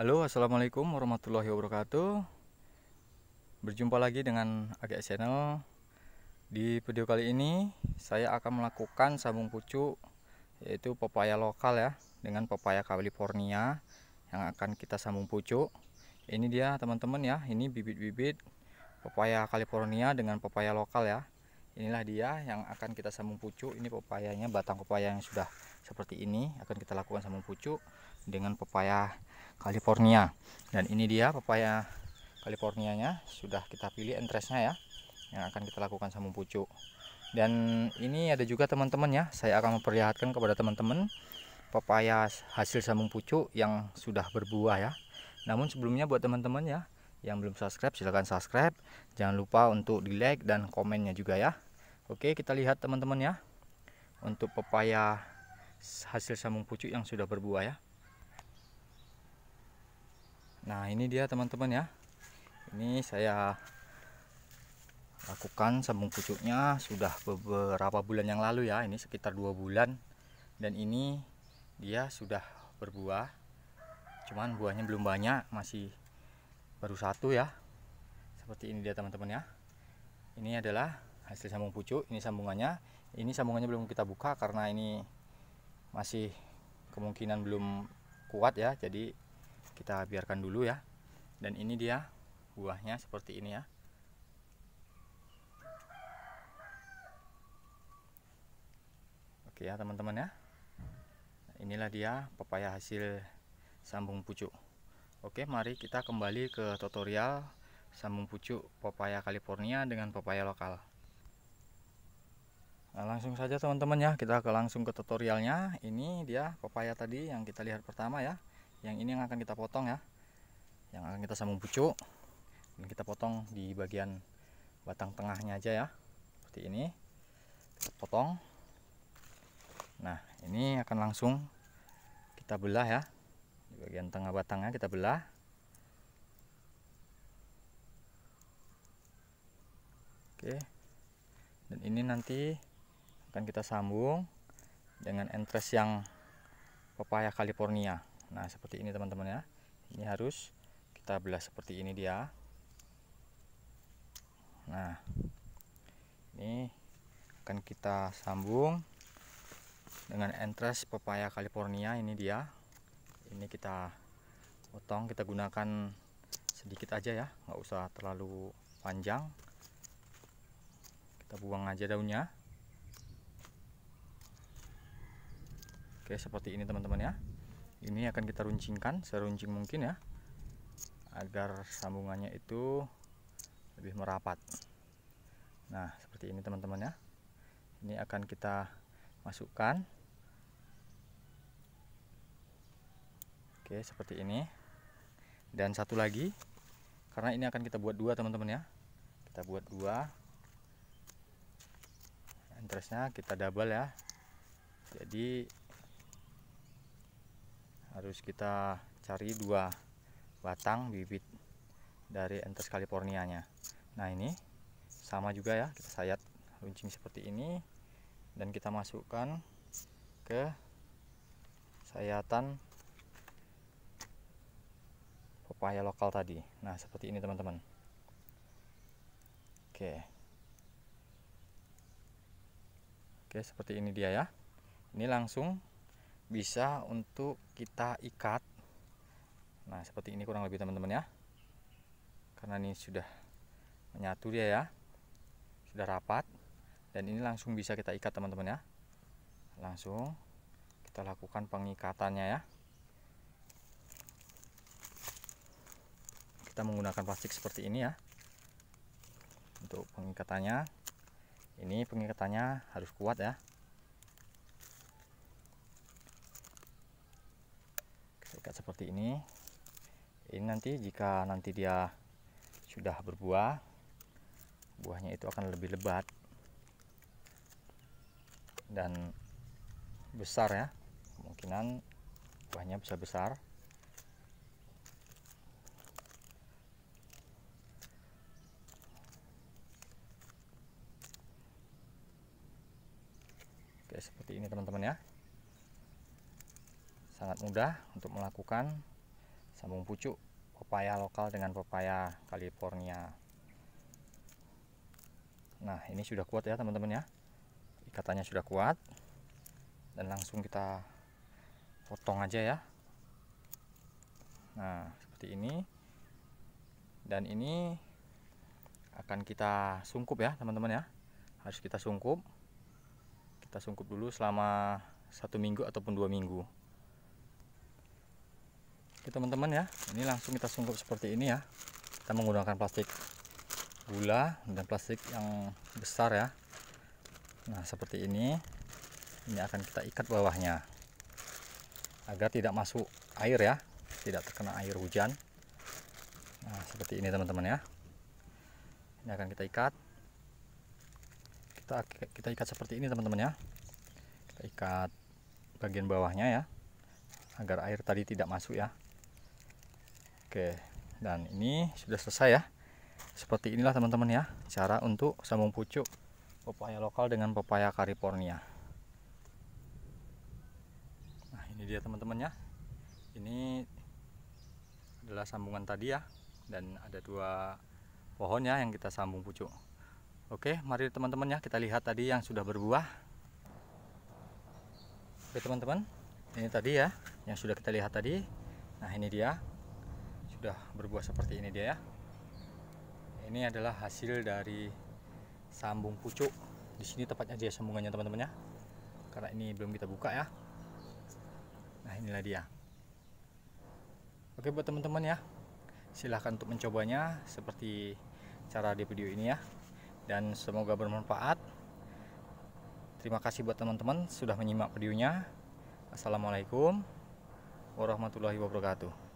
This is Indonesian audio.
Halo assalamualaikum warahmatullahi wabarakatuh Berjumpa lagi dengan Agak Channel Di video kali ini saya akan melakukan sambung pucuk Yaitu pepaya lokal ya Dengan pepaya California Yang akan kita sambung pucuk Ini dia teman-teman ya Ini bibit-bibit pepaya California dengan pepaya lokal ya Inilah dia yang akan kita sambung pucuk Ini pepayanya batang pepaya yang sudah seperti ini akan kita lakukan sambung pucuk dengan pepaya California dan ini dia pepaya California-nya, sudah kita pilih entresnya ya yang akan kita lakukan sambung pucuk dan ini ada juga teman-teman ya saya akan memperlihatkan kepada teman-teman pepaya hasil sambung pucuk yang sudah berbuah ya namun sebelumnya buat teman-teman ya yang belum subscribe silahkan subscribe jangan lupa untuk di like dan komennya juga ya oke kita lihat teman-teman ya untuk pepaya hasil sambung pucuk yang sudah berbuah ya nah ini dia teman-teman ya ini saya lakukan sambung pucuknya sudah beberapa bulan yang lalu ya ini sekitar dua bulan dan ini dia sudah berbuah cuman buahnya belum banyak masih baru satu ya seperti ini dia teman-teman ya ini adalah hasil sambung pucuk ini sambungannya ini sambungannya belum kita buka karena ini masih kemungkinan belum kuat ya jadi kita biarkan dulu ya dan ini dia buahnya seperti ini ya oke ya teman-teman ya inilah dia pepaya hasil sambung pucuk oke mari kita kembali ke tutorial sambung pucuk pepaya California dengan pepaya lokal Nah, langsung saja teman-teman ya kita ke langsung ke tutorialnya ini dia pepaya tadi yang kita lihat pertama ya yang ini yang akan kita potong ya yang akan kita sambung pucuk dan kita potong di bagian batang tengahnya aja ya seperti ini kita potong nah ini akan langsung kita belah ya di bagian tengah batangnya kita belah oke dan ini nanti akan kita sambung dengan entres yang pepaya California nah seperti ini teman-teman ya ini harus kita belah seperti ini dia nah ini akan kita sambung dengan entres pepaya California ini dia ini kita potong kita gunakan sedikit aja ya nggak usah terlalu panjang kita buang aja daunnya oke seperti ini teman-teman ya ini akan kita runcingkan seruncing mungkin ya agar sambungannya itu lebih merapat nah seperti ini teman-teman ya ini akan kita masukkan oke seperti ini dan satu lagi karena ini akan kita buat dua teman-teman ya kita buat dua interestnya kita double ya jadi harus kita cari dua batang bibit dari entes nya nah ini sama juga ya kita sayat runcing seperti ini dan kita masukkan ke sayatan pepaya lokal tadi nah seperti ini teman-teman oke oke seperti ini dia ya ini langsung bisa untuk kita ikat nah seperti ini kurang lebih teman-teman ya karena ini sudah menyatu dia ya sudah rapat dan ini langsung bisa kita ikat teman-teman ya langsung kita lakukan pengikatannya ya kita menggunakan plastik seperti ini ya untuk pengikatannya ini pengikatannya harus kuat ya diikat seperti ini ini nanti jika nanti dia sudah berbuah buahnya itu akan lebih lebat dan besar ya kemungkinan buahnya bisa besar oke seperti ini teman-teman ya sangat mudah untuk melakukan sambung pucuk pepaya lokal dengan pepaya California nah ini sudah kuat ya teman-teman ya ikatannya sudah kuat dan langsung kita potong aja ya nah seperti ini dan ini akan kita sungkup ya teman-teman ya harus kita sungkup kita sungkup dulu selama satu minggu ataupun dua minggu Oke teman-teman ya, ini langsung kita sungkup seperti ini ya. Kita menggunakan plastik gula dan plastik yang besar ya. Nah seperti ini, ini akan kita ikat bawahnya agar tidak masuk air ya, tidak terkena air hujan. Nah seperti ini teman-teman ya. Ini akan kita ikat. Kita kita ikat seperti ini teman-teman ya. Kita ikat bagian bawahnya ya agar air tadi tidak masuk ya Oke, dan ini sudah selesai ya. Seperti inilah teman-teman ya, cara untuk sambung pucuk pepaya lokal dengan pepaya California. Nah, ini dia teman-teman ya. Ini adalah sambungan tadi ya, dan ada dua pohonnya yang kita sambung pucuk. Oke, mari teman-teman ya, kita lihat tadi yang sudah berbuah. Oke teman-teman, ini tadi ya, yang sudah kita lihat tadi. Nah, ini dia sudah berbuah seperti ini dia ya ini adalah hasil dari sambung pucuk di sini tepatnya dia sambungannya teman temannya karena ini belum kita buka ya nah inilah dia oke buat teman-teman ya silahkan untuk mencobanya seperti cara di video ini ya dan semoga bermanfaat terima kasih buat teman-teman sudah menyimak videonya assalamualaikum warahmatullahi wabarakatuh